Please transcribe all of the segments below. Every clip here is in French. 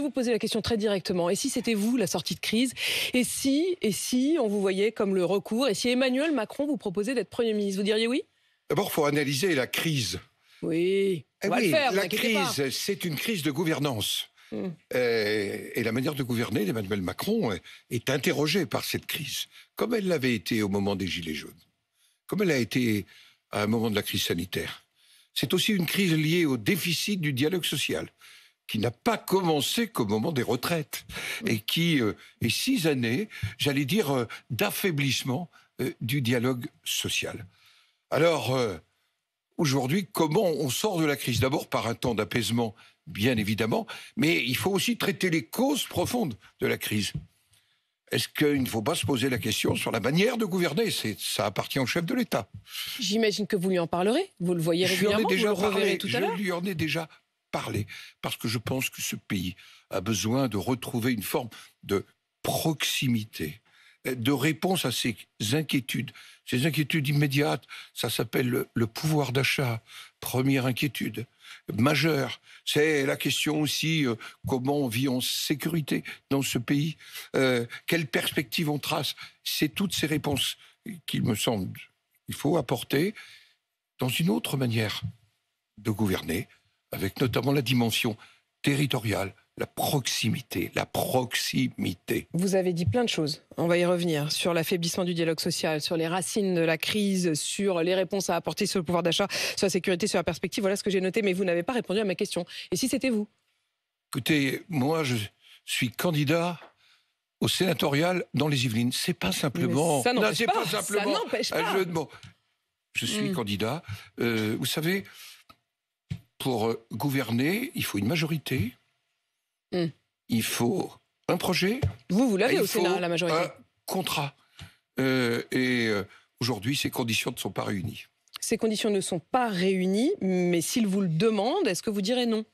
vais vous poser la question très directement. Et si c'était vous la sortie de crise Et si, et si on vous voyait comme le recours Et si Emmanuel Macron vous proposait d'être Premier ministre, vous diriez oui D'abord, il faut analyser la crise. Oui, eh la crise, c'est une crise de gouvernance. Hmm. Euh, et, la manière de gouverner d'Emmanuel Macron est, est interrogée par cette crise, comme elle l'avait été au moment des Gilets jaunes, comme elle a été à un moment de la crise sanitaire. C'est aussi une crise liée au déficit du dialogue social qui n'a pas commencé qu'au moment des retraites et qui est euh, six années, j'allais dire, euh, d'affaiblissement euh, du dialogue social. Alors, aujourd'hui, comment on sort de la crise D'abord par un temps d'apaisement, bien évidemment, mais il faut aussi traiter les causes profondes de la crise. Est-ce qu'il ne faut pas se poser la question sur la manière de gouverner Ça appartient au chef de l'État. J'imagine que vous lui en parlerez. Vous le voyez régulièrement. déjà tout à Je lui en ai déjà parler, parce que je pense que ce pays a besoin de retrouver une forme de proximité, euh, de réponse à ces inquiétudes. Ces inquiétudes immédiates, ça s'appelle le, pouvoir d'achat, première inquiétude majeure. C'est la question aussi euh, comment on vit en sécurité dans ce pays, euh, quelle quelles perspectives on trace. C'est toutes ces réponses qu'il me semble qu'il faut apporter dans une autre manière de gouverner, avec notamment la dimension territoriale, la proximité, la proximité. Vous avez dit plein de choses. On va y revenir sur l'affaiblissement du dialogue social, sur les racines de la crise, sur les réponses à apporter sur le pouvoir d'achat, sur la sécurité, sur la perspective. Voilà ce que j'ai noté, mais vous n'avez pas répondu à ma question. Et si c'était vous Écoutez, moi, je suis candidat au sénatorial dans les Yvelines. C'est pas simplement. ça n'empêche pas, simplement ça n'empêche pas. Je suis hmm. candidat. Euh, vous savez, pour euh, gouverner, il faut une majorité, hmm. il faut un projet. Vous, vous l'avez là la majorité. Un contrat. Euh, et euh, aujourd'hui, ces conditions ne sont pas réunies. Ces conditions ne sont pas réunies, mais s'ils vous le demandent, est-ce que vous direz non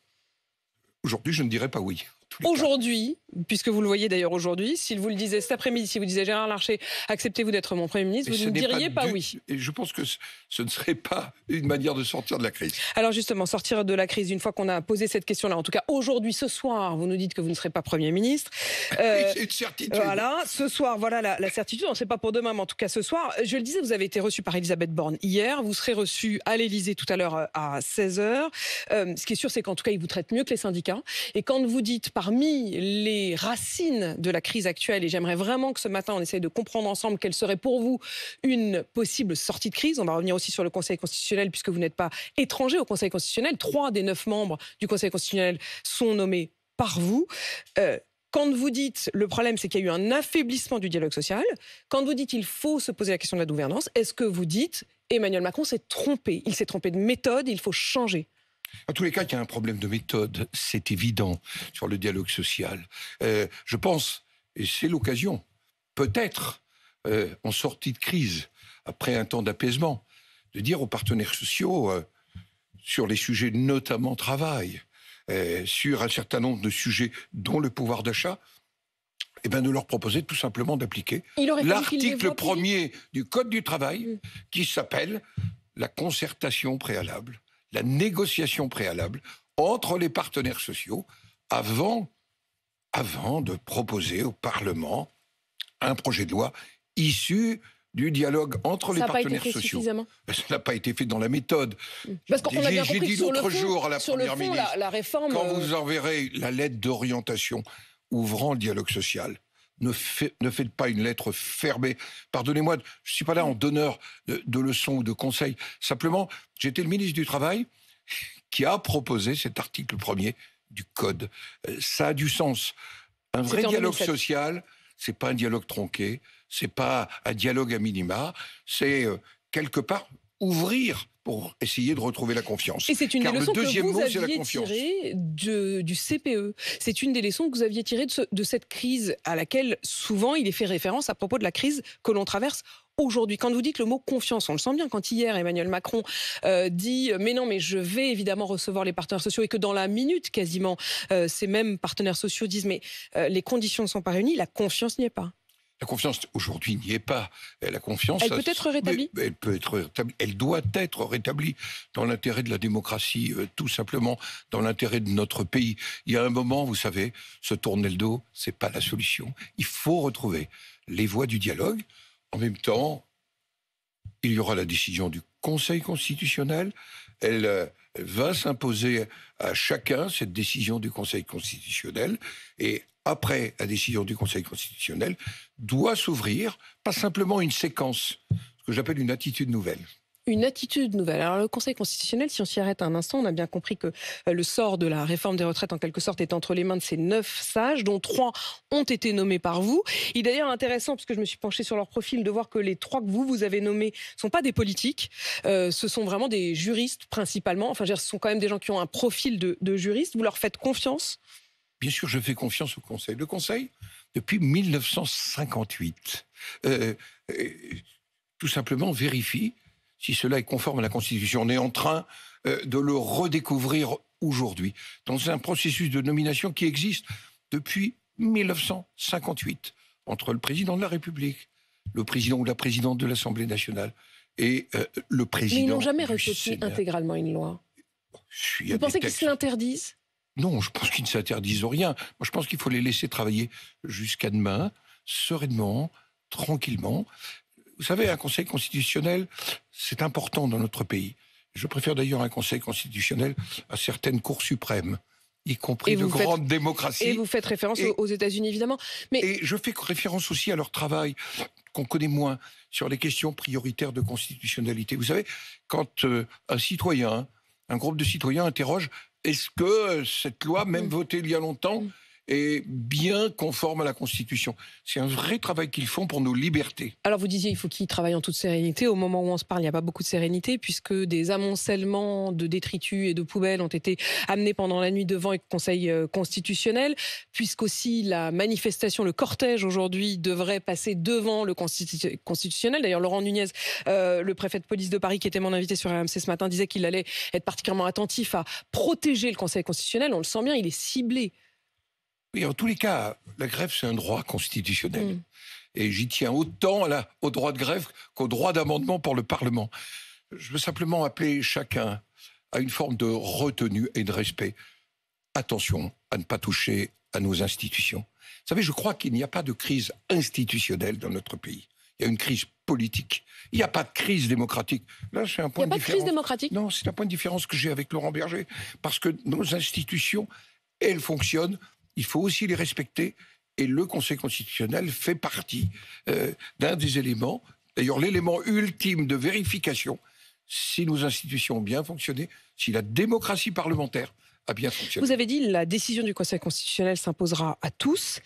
Aujourd'hui, je ne dirais pas oui. Aujourd'hui, puisque vous le voyez d'ailleurs aujourd'hui, s'il vous le disait cet après-midi, si vous disiez Gérard Larcher, acceptez-vous d'être mon Premier ministre, vous ne diriez pas, oui. Et je pense que ce ne serait pas une manière de sortir de la crise. Alors justement, sortir de la crise, une fois qu'on a posé cette question-là, en tout cas aujourd'hui, ce soir, vous nous dites que vous ne serez pas Premier ministre. Euh, c'est une certitude. Voilà, ce soir, voilà la, certitude, on ne sait pas pour demain, mais en tout cas ce soir, je le disais, vous avez été reçu par Elisabeth Borne hier, vous serez reçu à l'Elysée tout à l'heure euh, à 16h. Euh, ce qui est sûr, c'est qu'en tout cas, ils vous traitent mieux que les syndicats. Et quand vous dites parmi les les racines de la crise actuelle et j'aimerais vraiment que ce matin on essaye de comprendre ensemble quelle serait pour vous une possible sortie de crise. On va revenir aussi sur le Conseil constitutionnel puisque vous n'êtes pas étranger au Conseil constitutionnel. Trois des neuf membres du Conseil constitutionnel sont nommés par vous. Euh, quand vous dites le problème, c'est qu'il y a eu un affaiblissement du dialogue social, quand vous dites il faut se poser la question de la gouvernance, est-ce que vous dites Emmanuel Macron s'est trompé Il s'est trompé de méthode, il faut changer en tous les cas, il y a un problème de méthode, c'est évident, sur le dialogue social. Euh, je pense, et c'est l'occasion, peut-être, euh, en sortie de crise, après un temps d'apaisement, de dire aux partenaires sociaux, euh, sur les sujets notamment travail, sur un certain nombre de sujets, dont le pouvoir d'achat, eh ben, de leur proposer tout simplement d'appliquer l'article premier du Code du travail mm. qui s'appelle la concertation préalable la négociation préalable entre les partenaires sociaux avant, avant de proposer au Parlement un projet de loi issu du dialogue entre les partenaires sociaux. Ça n'a pas été fait dans la méthode. J'ai dit l'autre jour à la première ministre, quand euh, vous enverrez la lettre d'orientation ouvrant le dialogue social, ne, ne faites pas une lettre fermée. Pardonnez-moi, je ne suis pas là en donneur de, leçons ou de conseils. Simplement, j'étais le ministre du Travail qui a proposé cet article premier du Code. Euh, ça a du sens. Un vrai dialogue social, social, n'est pas un dialogue tronqué, n'est pas un dialogue à minima, c'est euh, quelque part ouvrir pour essayer de retrouver la confiance. Et c'est une des leçons que vous aviez tirées du CPE. C'est une des leçons que vous aviez tirées de, cette crise à laquelle souvent il est fait référence à propos de la crise que l'on traverse aujourd'hui. Quand vous dites le mot confiance, on le sent bien quand hier Emmanuel Macron euh, dit euh, mais non mais je vais évidemment recevoir les partenaires sociaux et que dans la minute quasiment euh, ces mêmes partenaires sociaux disent mais les conditions ne sont pas réunies, la confiance n'y est pas. La confiance, aujourd'hui, n'y est pas. La confiance... Elle peut être rétablie Elle peut être Elle doit être rétablie dans l'intérêt de la démocratie, euh, tout simplement, dans l'intérêt de notre pays. Il y a un moment, vous savez, se tourner le dos, c'est pas la solution. Il faut retrouver les voies du dialogue. En même temps, il y aura la décision du Conseil constitutionnel. Elle... Euh, va s'imposer à chacun cette décision du Conseil constitutionnel et après la décision du Conseil constitutionnel, doit s'ouvrir, pas simplement une séquence, ce que j'appelle une attitude nouvelle une attitude nouvelle. Alors le Conseil constitutionnel, si on s'y arrête un instant, on a bien compris que euh, le sort de la réforme des retraites, en quelque sorte, est entre les mains de ces neuf sages, dont trois ont été nommés par vous. Il est d'ailleurs intéressant, puisque je me suis penché sur leur profil, de voir que les trois que vous, vous avez nommés, ne sont pas des politiques, euh, ce sont vraiment des juristes principalement. Enfin, ce sont quand même des gens qui ont un profil de juriste. Vous leur faites confiance Bien sûr, je fais confiance au Conseil. Le Conseil, depuis 1958, euh, euh, tout simplement vérifie si cela est conforme à la Constitution. On est en train euh, de le redécouvrir aujourd'hui, dans un processus de nomination qui existe depuis 1958, entre le président de la République, le président ou la présidente de l'Assemblée nationale et le président. Mais ils n'ont jamais rejeté intégralement une loi. Vous pensez qu'ils se l'interdisent non, je pense qu'ils ne s'interdisent rien. Moi, je pense qu'il faut les laisser travailler jusqu'à demain, sereinement, tranquillement. Vous savez, un conseil constitutionnel, c'est important dans notre pays. Je préfère d'ailleurs un conseil constitutionnel à certaines cours suprêmes y compris de grandes démocraties. Et vous faites référence aux États-Unis, évidemment. Mais... Et je fais référence aussi à leur travail, qu'on connaît moins, sur les questions prioritaires de constitutionnalité. Vous savez, quand euh, un citoyen, un groupe de citoyens interroge est-ce que euh, cette loi, même mmh. votée il y a longtemps, mmh et bien conforme à la Constitution. C'est un vrai travail qu'ils font pour nos libertés. Alors vous disiez, il faut qu'ils travaillent en toute sérénité. Au moment où on se parle, il n'y a pas beaucoup de sérénité, puisque des amoncellements de détritus et de poubelles ont été amenés pendant la nuit devant le Conseil euh, constitutionnel, puisqu'aussi la manifestation, le cortège aujourd'hui devrait passer devant le Conseil constitutionnel. D'ailleurs, Laurent Nunez, euh, le préfet de police de Paris, qui était mon invité sur RMC ce matin, disait qu'il allait être particulièrement attentif à protéger le Conseil constitutionnel. On le sent bien, il est ciblé oui, en tous les cas, la grève, c'est un droit constitutionnel. Mm. Et j'y tiens autant à au droit de grève qu'au droit d'amendement pour le Parlement. Je veux simplement appeler chacun à une forme de retenue et de respect. Attention à ne pas toucher à nos institutions. Vous savez, je crois qu'il n'y a pas de crise institutionnelle dans notre pays. Il y a une crise politique. Il n'y a pas de crise démocratique. Là, c'est un point Il n'y a pas de crise démocratique Non, c'est un point de différence que j'ai avec Laurent Berger. Parce que nos institutions, elles fonctionnent il faut aussi les respecter. Et le Conseil constitutionnel fait partie euh, d'un des éléments, d'ailleurs l'élément ultime de vérification, si nos institutions ont bien fonctionné, si la démocratie parlementaire a bien fonctionné. Vous avez dit la décision du Conseil constitutionnel s'imposera à tous.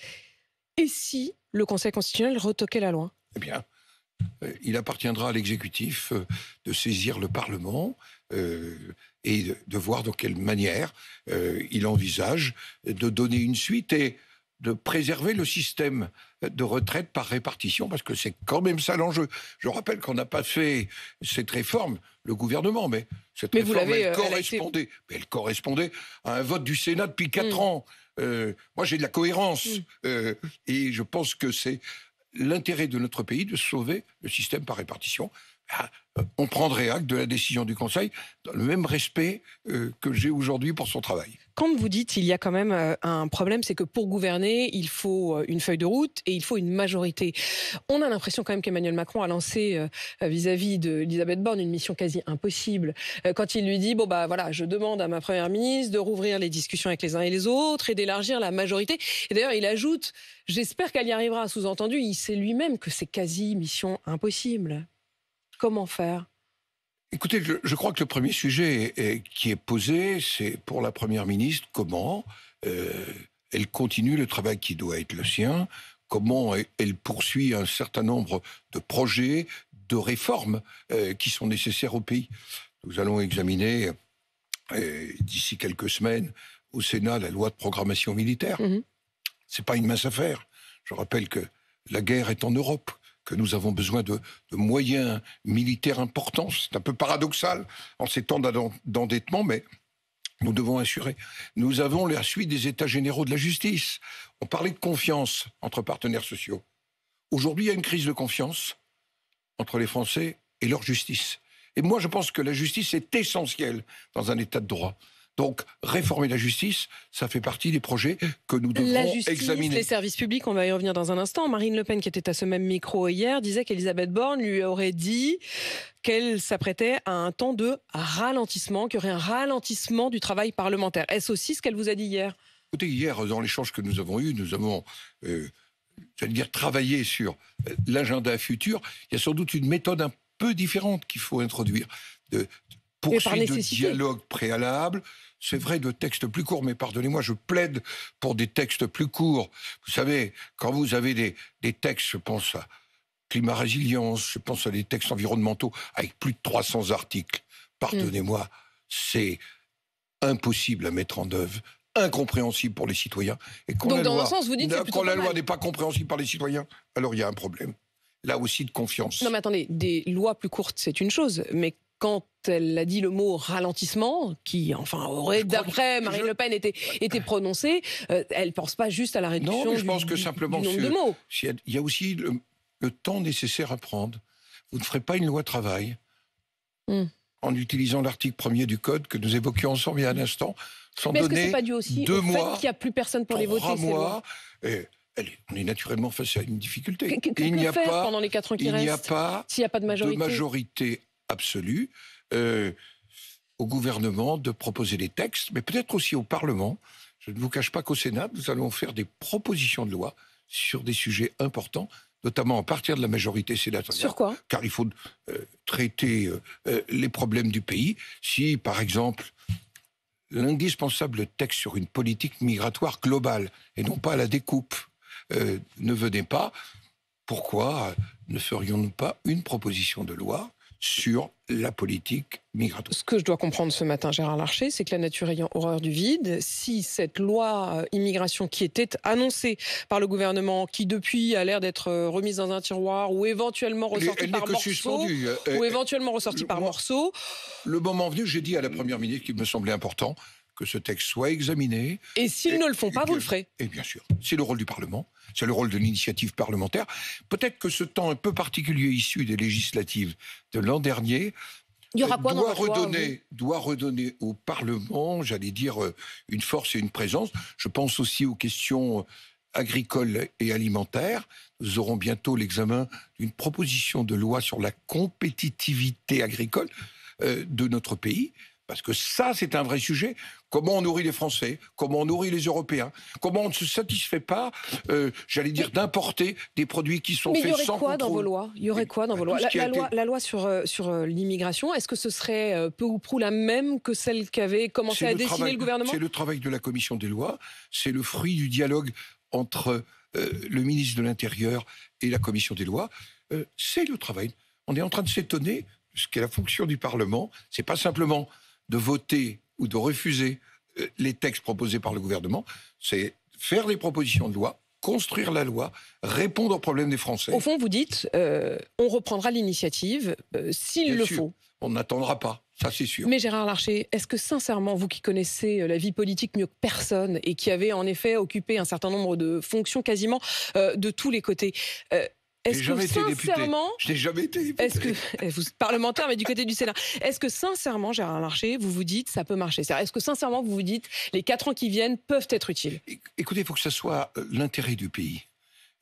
Et si le Conseil constitutionnel retoquait la loi Eh bien, euh, il appartiendra à l'exécutif euh, de saisir le Parlement euh, et de, voir de quelle manière euh, il envisage de donner une suite et de préserver le système de retraite par répartition, parce que c'est quand même ça l'enjeu. Je rappelle qu'on n'a pas fait cette réforme, le gouvernement, mais cette réforme, elle, euh, correspondait, elle, correspondait à un vote du Sénat depuis mm. quatre ans. moi, j'ai de la cohérence, mm. et je pense que c'est l'intérêt de notre pays de sauver le système par répartition on prendrait acte de la décision du Conseil dans le même respect euh, que j'ai aujourd'hui pour son travail. Quand vous dites il y a quand même euh, un problème, c'est que pour gouverner, il faut euh, une feuille de route et il faut une majorité. On a l'impression quand même qu'Emmanuel Macron a lancé vis-à-vis d'Elisabeth Borne une mission quasi impossible. quand il lui dit bon bah voilà, je demande à ma première ministre de rouvrir les discussions avec les uns et les autres et d'élargir la majorité. Et d'ailleurs, il ajoute j'espère qu'elle y arrivera. Sous-entendu, il sait lui-même que c'est quasi mission impossible. Comment faire Écoutez, je, crois que le premier sujet qui est posé, c'est pour la Première ministre, comment euh, elle continue le travail qui doit être le sien, comment elle poursuit un certain nombre de projets, de réformes euh, qui sont nécessaires au pays. Nous allons examiner euh, d'ici quelques semaines au Sénat la loi de programmation militaire. Mhm. C'est pas une mince affaire. Je rappelle que la guerre est en Europe que nous avons besoin de, moyens militaires importants. C'est un peu paradoxal en ces temps d'endettement, mais nous devons assurer. Nous avons la suite des États généraux de la justice. On parlait de confiance entre partenaires sociaux. Aujourd'hui, il y a une crise de confiance entre les Français et leur justice. Et moi, je pense que la justice est essentielle dans un État de droit. Donc, réformer la justice, ça fait partie des projets que nous devons la justice, examiner. Les services publics, on va y revenir dans un instant. Marine Le Pen, qui était à ce même micro hier, disait qu'Elisabeth Borne lui aurait dit qu'elle s'apprêtait à un temps de ralentissement, qu'il y aurait un ralentissement du travail parlementaire. Est-ce aussi ce qu'elle vous a dit hier Écoutez, hier, dans l'échange que nous avons eu, nous avons, euh, dire, travaillé sur euh, l'agenda futur. Il y a sans doute une méthode un peu différente qu'il faut introduire. De, poursuite de dialogue préalable, c'est vrai, de textes plus courts, mais pardonnez-moi, je plaide pour des textes plus courts. Vous savez, quand vous avez des, des textes, je pense à climat résilience, je pense à des textes environnementaux avec plus de 300 articles. Pardonnez-moi, c'est impossible à mettre en œuvre incompréhensible pour les citoyens. Et Donc, dans loi, sens, vous dites quand la loi n'est pas compréhensible par les citoyens, alors il y a un problème. Là aussi de confiance. Non mais attendez, des lois plus courtes, c'est une chose, mais quand elle a dit le mot ralentissement, qui, enfin, aurait, d'après Marine Le Pen, été, été prononcé, euh, elle ne pense pas juste à la réduction non, je pense du, que simplement, nombre de mots. il y a aussi le, temps nécessaire à prendre. Vous ne ferez pas une loi travail hmm. en utilisant l'article premier du Code que nous évoquions ensemble il y a un instant, sans donner pas dû aussi deux mois, qu'il a plus personne pour les voter mois, on est naturellement face à une difficulté. il n'y a pas pendant les quatre ans qui restent. s'il a pas de majorité. de majorité absolue euh, au gouvernement de proposer des textes, mais peut-être aussi au Parlement. Je ne vous cache pas qu'au Sénat, nous allons faire des propositions de loi sur des sujets importants, notamment à partir de la majorité sénatoriale. Sur quoi Car il faut euh, traiter euh, les problèmes du pays. Si, par exemple, l'indispensable texte sur une politique migratoire globale, et non pas la découpe, ne venait pas, pourquoi ne ferions-nous pas une proposition de loi sur la politique migratoire. Ce que je dois comprendre ce matin, Gérard Larcher, c'est que la nature ayant horreur du vide, si cette loi euh, immigration qui était annoncée par le gouvernement, qui depuis a l'air d'être euh, remise dans un tiroir ou éventuellement ressortie par morceaux, euh, ou éventuellement ressortie par le moment venu, j'ai dit à la première ministre qu'il me semblait important que ce texte soit examiné. Et s'ils ne le font pas, vous le ferez Et bien sûr, c'est le rôle du Parlement, c'est le rôle de l'initiative parlementaire. Peut-être que ce temps un peu particulier issu des législatives de l'an dernier doit, redonner, doit redonner au Parlement, j'allais dire, euh, une force et une présence. Je pense aussi aux questions euh, agricoles et alimentaires. Nous aurons bientôt l'examen d'une proposition de loi sur la compétitivité agricole euh, de notre pays, parce que ça, c'est un vrai sujet. Comment on nourrit les Français Comment on nourrit les Européens Comment on ne se satisfait pas, euh, j'allais dire, d'importer des produits qui sont faits sans contrôle. il y aurait quoi dans vos lois la, loi, sur, euh, euh, l'immigration, est-ce que ce serait peu ou prou la même que celle qu'avait commencé à dessiner le gouvernement C'est le travail de la commission des lois, c'est le fruit du dialogue entre le ministre de l'Intérieur et la commission des lois. c'est le travail. On est en train de s'étonner ce qu'est la fonction du Parlement. C'est pas simplement de voter ou de refuser euh, les textes proposés par le gouvernement, c'est faire des propositions de loi, construire la loi, répondre aux problèmes des Français. Au fond, vous dites, euh, on reprendra l'initiative euh, s'il le faut. On n'attendra pas. Ça, c'est sûr. Mais Gérard Larcher, est-ce que sincèrement, vous qui connaissez la vie politique mieux que personne et qui avez en effet occupé un certain nombre de fonctions quasiment de tous les côtés, est-ce que sincèrement, jamais été que eh, vous parlementaire mais du côté du Sénat, est-ce que sincèrement Gérard marché vous vous dites ça peut marcher Est-ce que sincèrement vous vous dites les quatre ans qui viennent peuvent être utiles Écoutez, il faut que ce soit euh, l'intérêt du pays.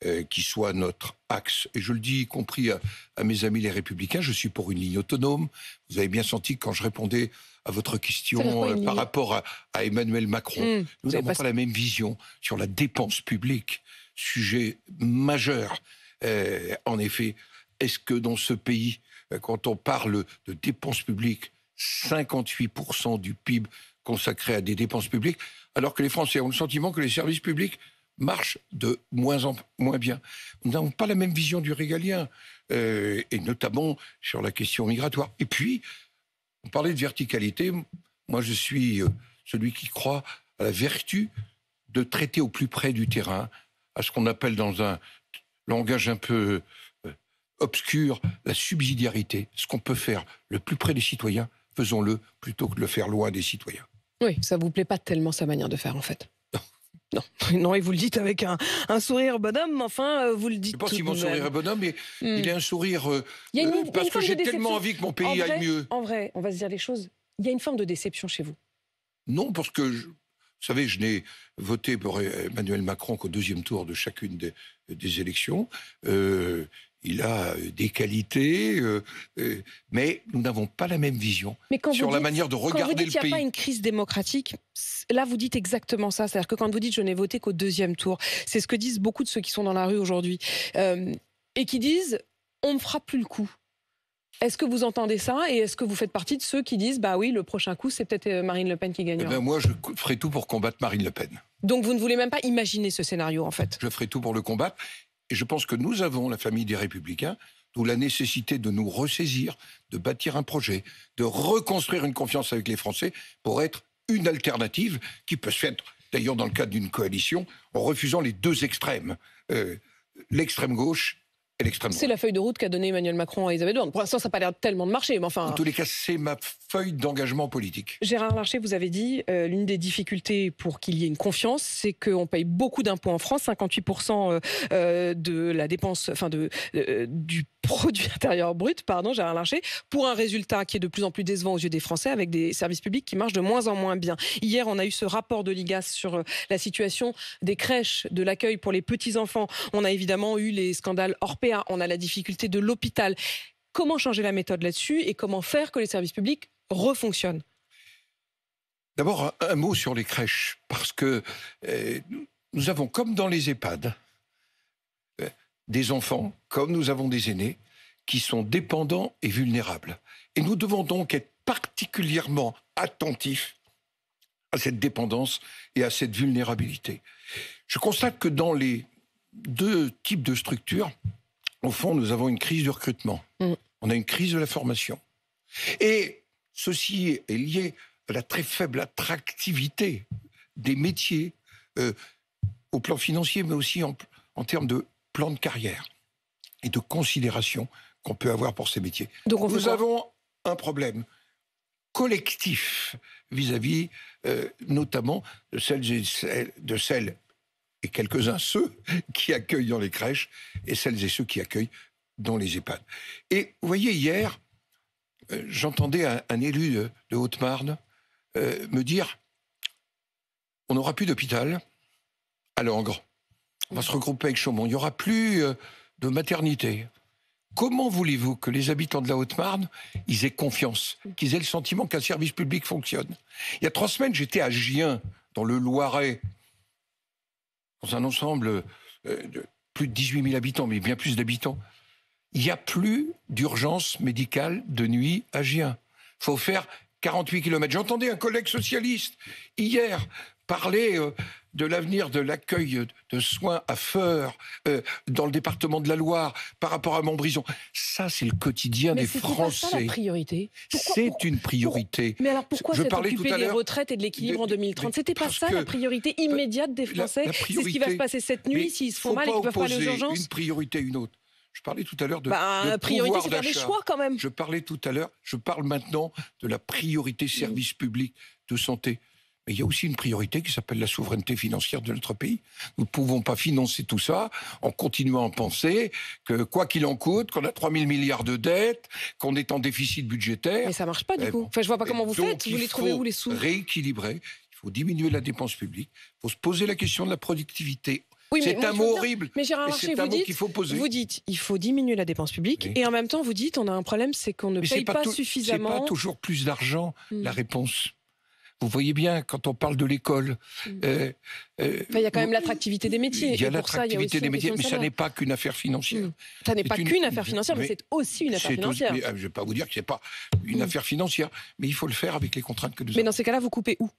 Euh, qui soit notre axe. Et je le dis y compris à, mes amis les républicains, je suis pour une ligne autonome. Vous avez bien senti quand je répondais à votre question euh, par rapport à, Emmanuel Macron, hmm, nous n'avons pas la même vision sur la dépense publique, sujet majeur euh, en effet, est-ce que dans ce pays, euh, quand on parle de dépenses publiques, 58% du PIB consacré à des dépenses publiques, alors que les Français ont le sentiment que les services publics marchent de moins en moins bien. Nous n'avons pas la même vision du régalien, euh, et notamment sur la question migratoire. Et puis, on parlait de verticalité. Moi, je suis celui qui croit à la vertu de traiter au plus près du terrain, à ce qu'on appelle dans un langage un peu euh, obscur, la subsidiarité, ce qu'on peut faire le plus près des citoyens, faisons-le plutôt que de le faire loin des citoyens. Oui, ça vous plaît pas tellement sa manière de faire en fait. Non, non, et vous le dites avec un, sourire bonhomme, enfin, euh, vous le dites. Je pas si mon sourire est bonhomme, mais hmm. il est un sourire. Euh, y a une, parce que j'ai tellement envie que mon pays en aille mieux. En vrai, on va se dire les choses. Il y a une forme de déception chez vous. Non, parce que vous savez, je n'ai voté pour Emmanuel Macron qu'au deuxième tour de chacune des, élections. Euh, il a euh, des qualités, euh, mais nous n'avons pas la même vision sur la manière de regarder quand vous dites le Il n'y a pas une crise démocratique. Là, vous dites exactement ça. C'est-à-dire que quand vous dites je n'ai voté qu'au deuxième tour, c'est ce que disent beaucoup de ceux qui sont dans la rue aujourd'hui et qui disent on ne fera plus le coup. Est-ce que vous entendez ça et est-ce que vous faites partie de ceux qui disent bah oui le prochain coup c'est peut-être euh, Marine Le Pen qui gagnera eh ben, Moi je ferai tout pour combattre Marine Le Pen. Donc vous ne voulez même pas imaginer ce scénario en fait Je ferai tout pour le combattre et je pense que nous avons la famille des Républicains d'où la nécessité de nous ressaisir, de bâtir un projet, de reconstruire une confiance avec les Français pour être une alternative qui peut se faire d'ailleurs dans le cadre d'une coalition en refusant les deux extrêmes, euh, l'extrême gauche c'est la feuille de route qu'a donnée Emmanuel Macron à Isabelle. Borne. Pour l'instant, ça n'a pas l'air tellement de marcher, mais enfin. En tous les cas, c'est ma feuille d'engagement politique. Gérard Larcher, vous avez dit, euh, l'une des difficultés pour qu'il y ait une confiance, c'est qu'on paye beaucoup d'impôts en France, 58% euh, euh, de la dépense, enfin de, du produit intérieur brut, pardon, Gérard Larcher, pour un résultat qui est de plus en plus décevant aux yeux des Français, avec des services publics qui marchent de moins en moins bien. Hier, on a eu ce rapport de l'IGAS sur euh, la situation des crèches, de l'accueil pour les petits-enfants. On a évidemment eu les scandales Orpea, on a la difficulté de l'hôpital. Comment changer la méthode là-dessus et comment faire que les services publics refonctionnent D'abord, un mot sur les crèches, parce que euh, nous avons, comme dans les EHPAD, des enfants, comme nous avons des aînés, qui sont dépendants et vulnérables. Et nous devons donc être particulièrement attentifs à cette dépendance et à cette vulnérabilité. Je constate que dans les deux types de structures, au fond, nous avons une crise du recrutement. Mm. On a une crise de la formation. Et ceci est lié à la très faible attractivité des métiers euh, au plan financier, mais aussi en termes de de carrière et de considération qu'on peut avoir pour ces métiers. Nous avons un problème collectif vis-à-vis euh, notamment de celles, et de celles et quelques-uns ceux qui accueillent dans les crèches et celles et ceux qui accueillent dans les EHPAD. Et vous voyez, hier, euh, j'entendais un, élu de, Haute-Marne euh, me dire on n'aura plus d'hôpital à Langres on va se regrouper avec Chaumont. Il n'y aura plus euh, de maternité. Comment voulez-vous que les habitants de la Haute-Marne, ils aient confiance, qu'ils aient le sentiment qu'un service public fonctionne Il y a trois semaines, j'étais à Gien, dans le Loiret, dans un ensemble euh, de plus de 18 000 habitants, mais bien plus d'habitants. Il n'y a plus d'urgence médicale de nuit à Gien. Il faut faire 48 km. J'entendais un collègue socialiste hier parler euh, de l'avenir de l'accueil de soins à Feur, euh, dans le département de la Loire, par rapport à Montbrison. Ça, c'est le quotidien des Français. C'est une priorité. C'est une priorité. mais alors pourquoi je parlais tout à des retraites et de l'équilibre en 2030 C'était pas ça la priorité immédiate des Français. C'est ce qui va se passer cette nuit s'ils se font mal et qu'ils ne peuvent pas aller aux urgences. Une priorité, une autre. Je parlais tout à l'heure de, bah, priorité, pouvoir d'achat. choix quand même. Je parlais tout à l'heure, je parle maintenant de la priorité service public de santé il y a aussi une priorité qui s'appelle la souveraineté financière de notre pays. Nous ne pouvons pas financer tout ça en continuant à penser que, quoi qu'il en coûte, qu'on a 3 000 milliards de dettes, qu'on est en déficit budgétaire. Mais ça marche pas, du eh coup. Enfin, je vois pas comment vous faites. Vous les trouvez où, les sous Rééquilibrer. Il faut diminuer la dépense publique. Il faut se poser la question de la productivité oui, c'est un mot horrible. Mais Gérard Marché, vous dites, faut poser. vous dites, il faut diminuer la dépense publique, et en même temps, vous dites, on a un problème, c'est qu'on ne paye pas, suffisamment. C'est pas toujours plus d'argent la hmm. réponse. Vous voyez bien, quand on parle de l'école. Mm. Euh, euh, il y a quand même l'attractivité des métiers. Il y a l'attractivité des métiers, mais ça n'est pas qu'une affaire financière. Mm. Ça n'est pas qu'une affaire financière, mais, c'est aussi une affaire financière. Ah, je ne vais pas vous dire que ce n'est pas une mm. affaire financière, mais il faut le faire avec les contraintes que nous avons. Mais dans ces cas-là, vous coupez où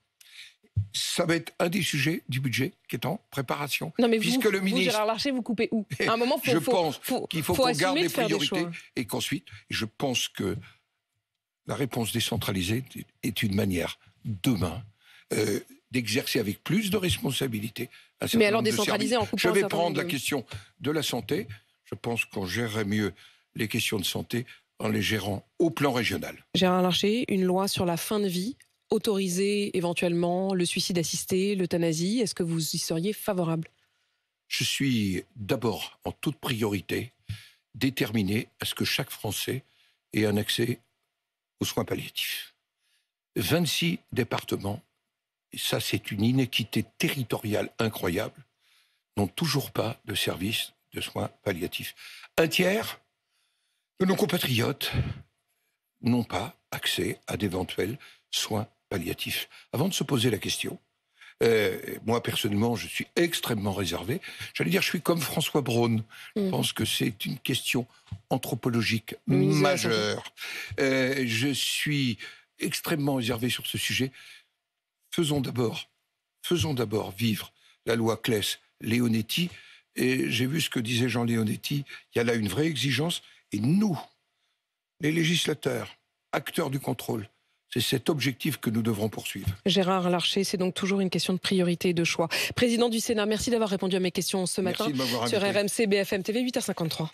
ça va être un des sujets du budget qui est en préparation. Non mais vous, puisque le Gérard Larcher, vous coupez où un moment, je pense qu'il faut, qu'on garde les priorités et qu'ensuite, je pense que la réponse décentralisée est une manière demain euh, d'exercer avec plus de responsabilité. Mais alors décentraliser en coupant Je vais prendre la question de la santé. Je pense qu'on gérerait mieux les questions de santé en les gérant au plan régional. Gérard Larcher, une loi sur la fin de vie autoriser éventuellement le suicide assisté, l'euthanasie Est-ce que vous y seriez favorable Je suis d'abord, en toute priorité, déterminé à ce que chaque Français ait un accès aux soins palliatifs. 26 départements, et ça c'est une inéquité territoriale incroyable, n'ont toujours pas de service de soins palliatifs. Un tiers de nos compatriotes n'ont pas accès à d'éventuels soins palliatifs. Avant de se poser la question, euh, moi personnellement, je suis extrêmement réservé. J'allais dire, je suis comme François Braun. Je mmh. pense que c'est une question anthropologique majeure. Euh, je suis extrêmement réservé sur ce sujet. Faisons d'abord, faisons d'abord vivre la loi Claes-Leonetti. Et j'ai vu ce que disait Jean Leonetti. Il y a là une vraie exigence. Et nous, les législateurs, acteurs du contrôle, c'est cet objectif que nous devrons poursuivre. Gérard Larcher, c'est donc toujours une question de priorité et de choix. Président du Sénat, merci d'avoir répondu à mes questions ce matin merci sur RMC BFM TV 8h53.